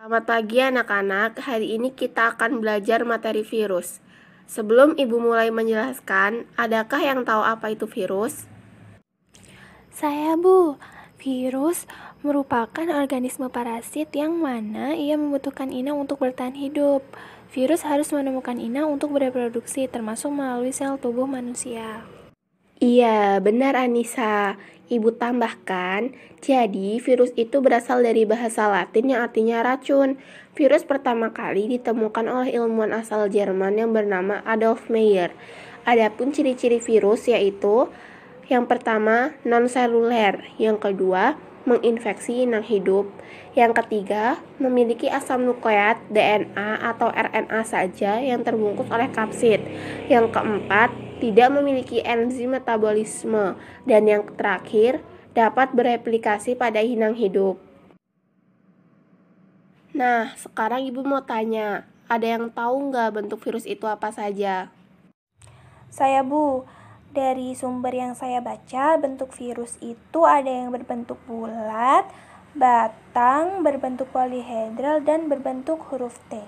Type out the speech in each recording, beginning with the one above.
Selamat pagi anak-anak, hari ini kita akan belajar materi virus. Sebelum ibu mulai menjelaskan, adakah yang tahu apa itu virus? Saya bu, virus merupakan organisme parasit yang mana ia membutuhkan inang untuk bertahan hidup. Virus harus menemukan inang untuk bereproduksi, termasuk melalui sel tubuh manusia. Iya, benar Anissa. Ibu tambahkan, jadi virus itu berasal dari bahasa Latin yang artinya racun. Virus pertama kali ditemukan oleh ilmuwan asal Jerman yang bernama Adolf Meyer. Adapun ciri-ciri virus yaitu yang pertama non-seluler, yang kedua menginfeksi inang hidup, yang ketiga memiliki asam nukleat DNA atau RNA saja yang terbungkus oleh kapsid, yang keempat tidak memiliki enzim metabolisme, dan yang terakhir dapat bereplikasi pada inang hidup. Nah, sekarang ibu mau tanya, ada yang tahu nggak bentuk virus itu apa saja? Saya bu, dari sumber yang saya baca, bentuk virus itu ada yang berbentuk bulat, batang, berbentuk polihedral, dan berbentuk huruf T.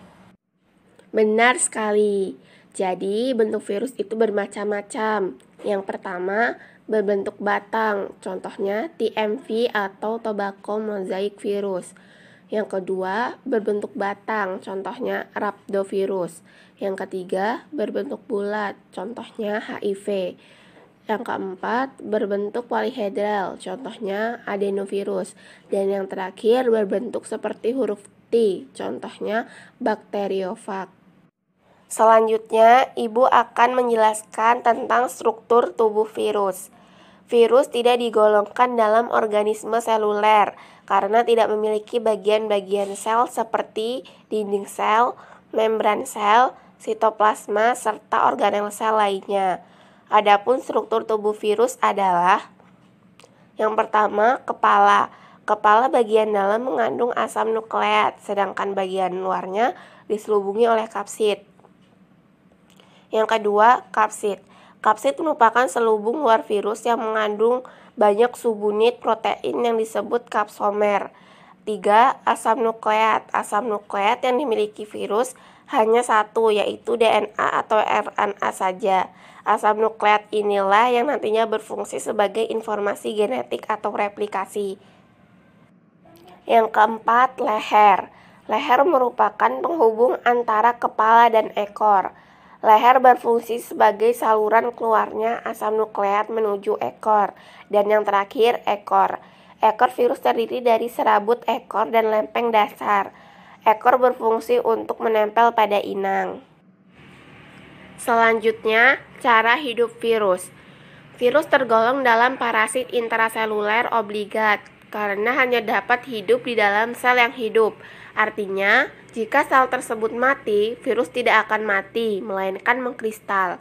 Benar sekali. Jadi, bentuk virus itu bermacam-macam. Yang pertama, berbentuk batang, contohnya TMV atau tobacco mosaic virus. Yang kedua, berbentuk batang, contohnya rhabdovirus. Yang ketiga, berbentuk bulat, contohnya HIV. Yang keempat, berbentuk polihedral, contohnya adenovirus. Dan yang terakhir, berbentuk seperti huruf T, contohnya bakteriofag. Selanjutnya, ibu akan menjelaskan tentang struktur tubuh virus. Virus tidak digolongkan dalam organisme seluler karena tidak memiliki bagian-bagian sel seperti dinding sel, membran sel, sitoplasma, serta organel sel lainnya. Adapun struktur tubuh virus adalah yang pertama, kepala. Kepala bagian dalam mengandung asam nukleat, sedangkan bagian luarnya diselubungi oleh kapsid. Yang kedua, kapsid. Kapsid merupakan selubung luar virus yang mengandung banyak subunit protein yang disebut kapsomer. Tiga Asam nukleat. Asam nukleat yang dimiliki virus hanya satu yaitu DNA atau RNA saja. Asam nukleat inilah yang nantinya berfungsi sebagai informasi genetik atau replikasi. Yang keempat, leher. Leher merupakan penghubung antara kepala dan ekor. Leher berfungsi sebagai saluran keluarnya asam nukleat menuju ekor. Dan yang terakhir, ekor. Ekor virus terdiri dari serabut ekor dan lempeng dasar. Ekor berfungsi untuk menempel pada inang. Selanjutnya, cara hidup virus. Virus tergolong dalam parasit intraseluler obligat karena hanya dapat hidup di dalam sel yang hidup. Artinya, jika sel tersebut mati, virus tidak akan mati, melainkan mengkristal.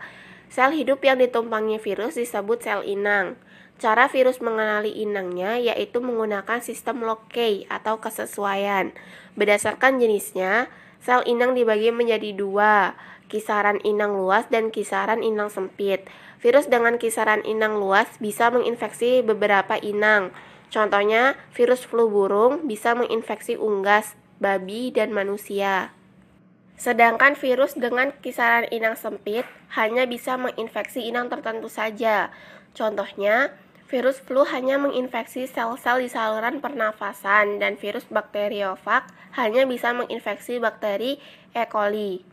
Sel hidup yang ditumpangi virus disebut sel inang. Cara virus mengenali inangnya yaitu menggunakan sistem lokei atau kesesuaian. Berdasarkan jenisnya, sel inang dibagi menjadi dua, kisaran inang luas dan kisaran inang sempit. Virus dengan kisaran inang luas bisa menginfeksi beberapa inang. Contohnya, virus flu burung bisa menginfeksi unggas, babi, dan manusia. Sedangkan virus dengan kisaran inang sempit hanya bisa menginfeksi inang tertentu saja. Contohnya, virus flu hanya menginfeksi sel-sel di saluran pernafasan dan virus bakteriofag hanya bisa menginfeksi bakteri E. coli.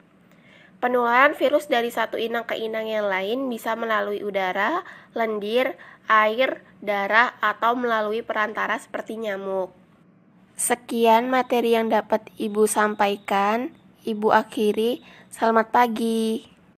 Penularan virus dari satu inang ke inang yang lain bisa melalui udara, lendir, air, darah, atau melalui perantara seperti nyamuk. Sekian materi yang dapat Ibu sampaikan. Ibu akhiri, selamat pagi.